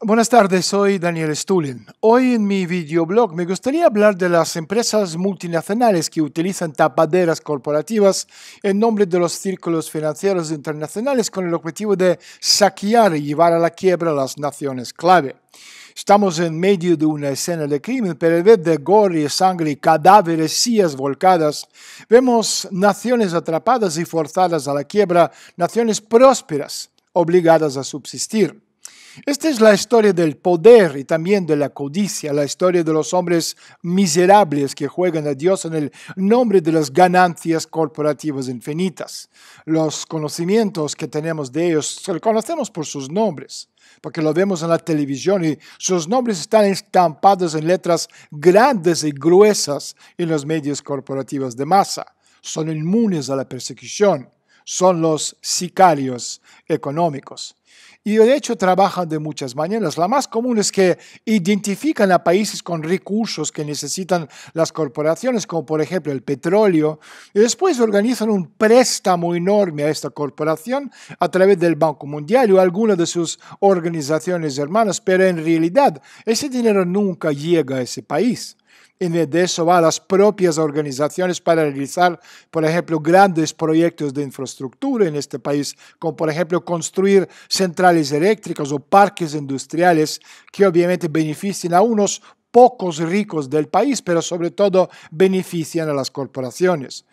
Buenas tardes, soy Daniel Stulin. Hoy en mi videoblog me gustaría hablar de las empresas multinacionales que utilizan tapaderas corporativas en nombre de los círculos financieros internacionales con el objetivo de saquear y llevar a la quiebra a las naciones clave. Estamos en medio de una escena de crimen, pero en vez de gore, sangre, cadáveres, sillas volcadas, vemos naciones atrapadas y forzadas a la quiebra, naciones prósperas, obligadas a subsistir. Esta es la historia del poder y también de la codicia, la historia de los hombres miserables que juegan a Dios en el nombre de las ganancias corporativas infinitas. Los conocimientos que tenemos de ellos, los conocemos por sus nombres, porque lo vemos en la televisión y sus nombres están estampados en letras grandes y gruesas en los medios corporativos de masa. Son inmunes a la persecución, son los sicarios económicos. Y de hecho trabajan de muchas maneras. La más común es que identifican a países con recursos que necesitan las corporaciones, como por ejemplo el petróleo, y después organizan un préstamo enorme a esta corporación a través del Banco Mundial o alguna de sus organizaciones hermanas, pero en realidad ese dinero nunca llega a ese país de eso van las propias organizaciones para realizar, por ejemplo, grandes proyectos de infraestructura en este país, como por ejemplo construir centrales eléctricas o parques industriales que obviamente beneficien a unos pocos ricos del país, pero sobre todo benefician a las corporaciones.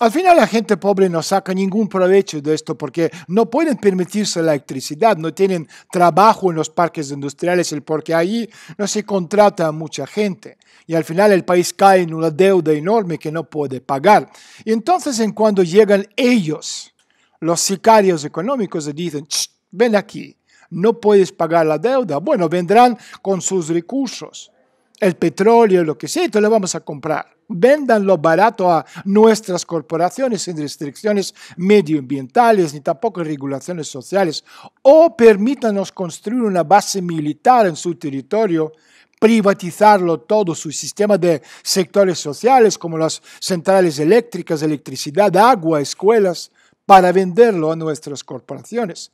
Al final la gente pobre no saca ningún provecho de esto porque no pueden permitirse la electricidad, no tienen trabajo en los parques industriales, porque allí no se contrata a mucha gente. Y al final el país cae en una deuda enorme que no puede pagar. Y entonces en cuando llegan ellos, los sicarios económicos, y dicen, ven aquí, no puedes pagar la deuda. Bueno, vendrán con sus recursos el petróleo, lo que sea, entonces lo vamos a comprar. Véndanlo barato a nuestras corporaciones sin restricciones medioambientales ni tampoco regulaciones sociales. O permítanos construir una base militar en su territorio privatizarlo todo, su sistema de sectores sociales como las centrales eléctricas, electricidad, agua, escuelas, para venderlo a nuestras corporaciones.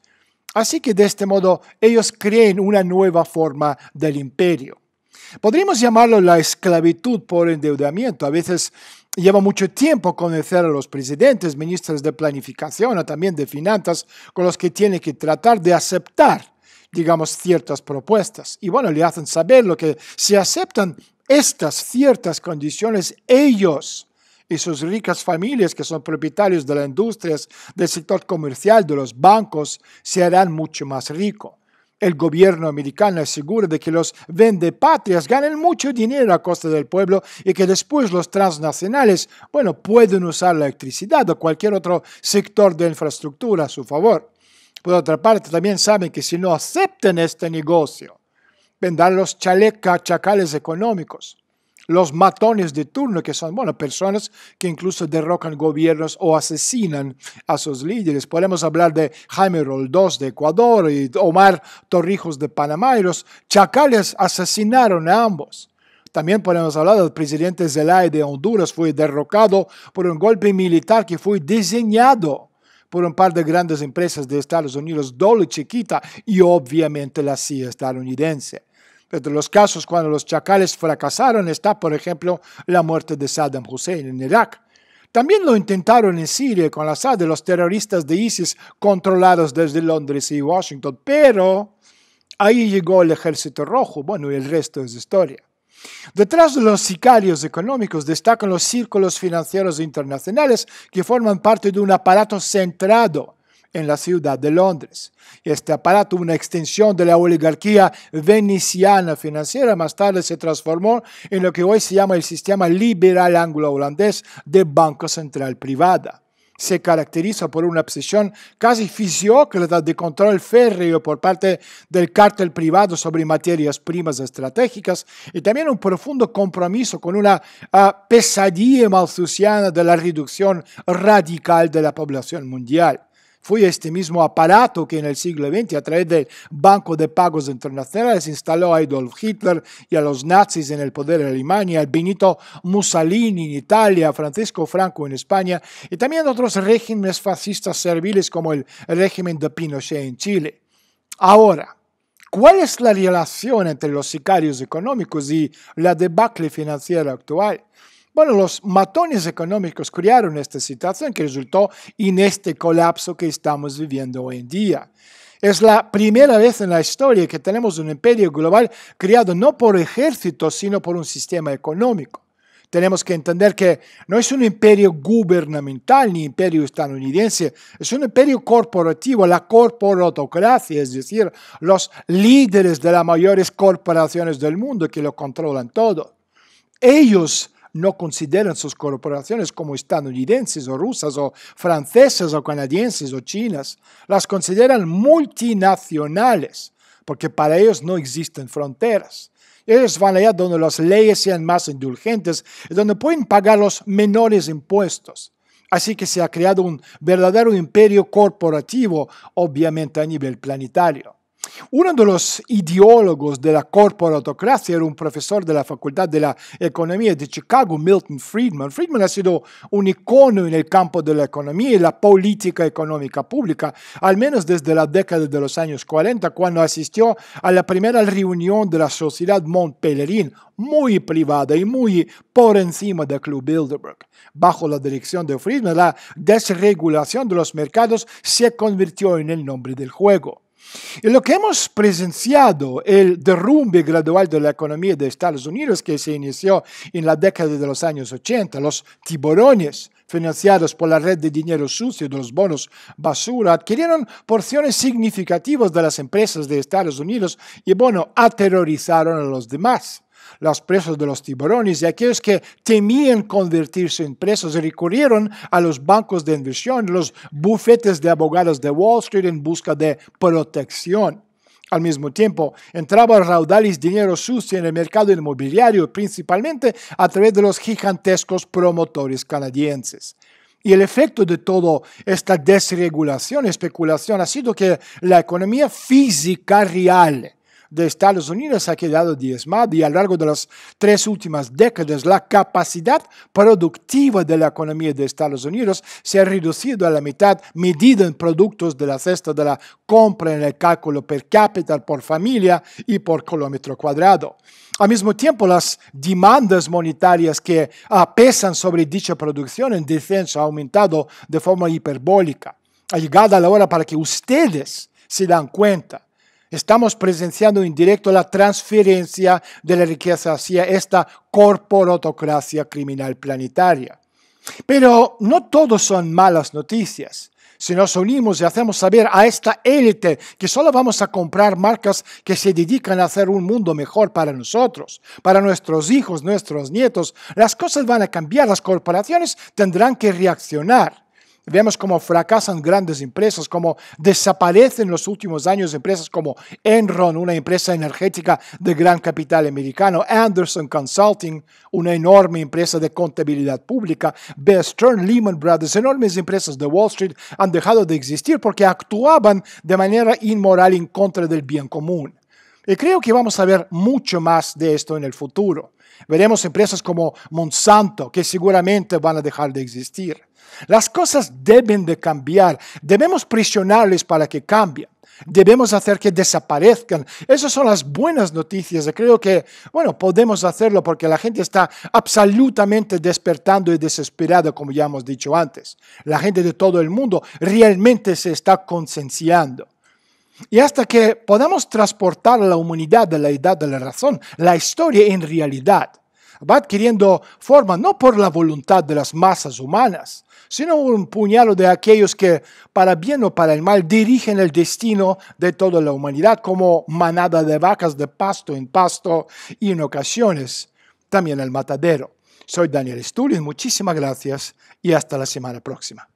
Así que de este modo ellos creen una nueva forma del imperio. Podríamos llamarlo la esclavitud por endeudamiento. A veces lleva mucho tiempo conocer a los presidentes, ministros de planificación o también de finanzas con los que tiene que tratar de aceptar, digamos, ciertas propuestas. Y bueno, le hacen saber lo que si aceptan estas ciertas condiciones, ellos y sus ricas familias que son propietarios de las industrias, del sector comercial, de los bancos, se harán mucho más ricos. El gobierno americano es seguro de que los vendepatrias ganen mucho dinero a costa del pueblo y que después los transnacionales, bueno, pueden usar la electricidad o cualquier otro sector de infraestructura a su favor. Por otra parte, también saben que si no aceptan este negocio, vendrán los chaleca chacales económicos los matones de turno, que son buenas personas que incluso derrocan gobiernos o asesinan a sus líderes. Podemos hablar de Jaime Roldós de Ecuador y Omar Torrijos de Panamá y los chacales asesinaron a ambos. También podemos hablar del presidente Zelaya de Honduras, fue derrocado por un golpe militar que fue diseñado por un par de grandes empresas de Estados Unidos, Dolly Chiquita y obviamente la CIA estadounidense. Entre los casos cuando los chacales fracasaron está, por ejemplo, la muerte de Saddam Hussein en Irak. También lo intentaron en Siria con la SAD de los terroristas de ISIS controlados desde Londres y Washington, pero ahí llegó el Ejército Rojo, bueno, y el resto es historia. Detrás de los sicarios económicos destacan los círculos financieros internacionales que forman parte de un aparato centrado en la ciudad de Londres. Este aparato, una extensión de la oligarquía veneciana financiera, más tarde se transformó en lo que hoy se llama el sistema liberal anglo-holandés de banco central privada se caracteriza por una obsesión casi fisiócrata de control férreo por parte del cártel privado sobre materias primas estratégicas y también un profundo compromiso con una ah, pesadilla malzuciana de la reducción radical de la población mundial. Fue este mismo aparato que en el siglo XX, a través del Banco de Pagos Internacionales, instaló a Adolf Hitler y a los nazis en el poder de Alemania, al Benito Mussolini en Italia, Francisco Franco en España y también otros regímenes fascistas serviles como el régimen de Pinochet en Chile. Ahora, ¿cuál es la relación entre los sicarios económicos y la debacle financiera actual? Bueno, los matones económicos crearon esta situación que resultó en este colapso que estamos viviendo hoy en día. Es la primera vez en la historia que tenemos un imperio global creado no por ejércitos, sino por un sistema económico. Tenemos que entender que no es un imperio gubernamental ni imperio estadounidense, es un imperio corporativo, la corporatocracia, es decir, los líderes de las mayores corporaciones del mundo que lo controlan todo. Ellos no consideran sus corporaciones como estadounidenses o rusas o francesas o canadienses o chinas, las consideran multinacionales, porque para ellos no existen fronteras. Ellos van allá donde las leyes sean más indulgentes y donde pueden pagar los menores impuestos. Así que se ha creado un verdadero imperio corporativo, obviamente a nivel planetario. Uno de los ideólogos de la corporatocracia era un profesor de la Facultad de la Economía de Chicago, Milton Friedman. Friedman ha sido un icono en el campo de la economía y la política económica pública, al menos desde la década de los años 40, cuando asistió a la primera reunión de la Sociedad Mont Pelerin, muy privada y muy por encima del Club Bilderberg. Bajo la dirección de Friedman, la desregulación de los mercados se convirtió en el nombre del juego. Y lo que hemos presenciado, el derrumbe gradual de la economía de Estados Unidos que se inició en la década de los años 80, los tiburones financiados por la red de dinero sucio de los bonos basura, adquirieron porciones significativas de las empresas de Estados Unidos y, bueno, aterrorizaron a los demás los presos de los tiburones y aquellos que temían convertirse en presos recurrieron a los bancos de inversión, los bufetes de abogados de Wall Street en busca de protección. Al mismo tiempo, entraba raudales dinero sucio en el mercado inmobiliario, principalmente a través de los gigantescos promotores canadienses. Y el efecto de toda esta desregulación, y especulación, ha sido que la economía física real, de Estados Unidos ha quedado diezmada y a lo largo de las tres últimas décadas la capacidad productiva de la economía de Estados Unidos se ha reducido a la mitad medida en productos de la cesta de la compra en el cálculo per cápita, por familia y por kilómetro cuadrado. Al mismo tiempo, las demandas monetarias que pesan sobre dicha producción en descenso ha aumentado de forma hiperbólica. Ha llegado la hora para que ustedes se dan cuenta Estamos presenciando en directo la transferencia de la riqueza hacia esta corporatocracia criminal planetaria. Pero no todos son malas noticias. Si nos unimos y hacemos saber a esta élite que solo vamos a comprar marcas que se dedican a hacer un mundo mejor para nosotros, para nuestros hijos, nuestros nietos, las cosas van a cambiar, las corporaciones tendrán que reaccionar. Vemos cómo fracasan grandes empresas, cómo desaparecen en los últimos años empresas como Enron, una empresa energética de gran capital americano, Anderson Consulting, una enorme empresa de contabilidad pública, Bear Lehman Brothers, enormes empresas de Wall Street han dejado de existir porque actuaban de manera inmoral en contra del bien común. Y creo que vamos a ver mucho más de esto en el futuro. Veremos empresas como Monsanto que seguramente van a dejar de existir. Las cosas deben de cambiar. Debemos presionarles para que cambien. Debemos hacer que desaparezcan. Esas son las buenas noticias. Creo que, bueno, podemos hacerlo porque la gente está absolutamente despertando y desesperada, como ya hemos dicho antes. La gente de todo el mundo realmente se está concienciando. Y hasta que podamos transportar a la humanidad de la edad de la razón, la historia en realidad va adquiriendo forma no por la voluntad de las masas humanas, sino un puñado de aquellos que, para bien o para el mal, dirigen el destino de toda la humanidad como manada de vacas de pasto en pasto y en ocasiones también el matadero. Soy Daniel Stulin, muchísimas gracias y hasta la semana próxima.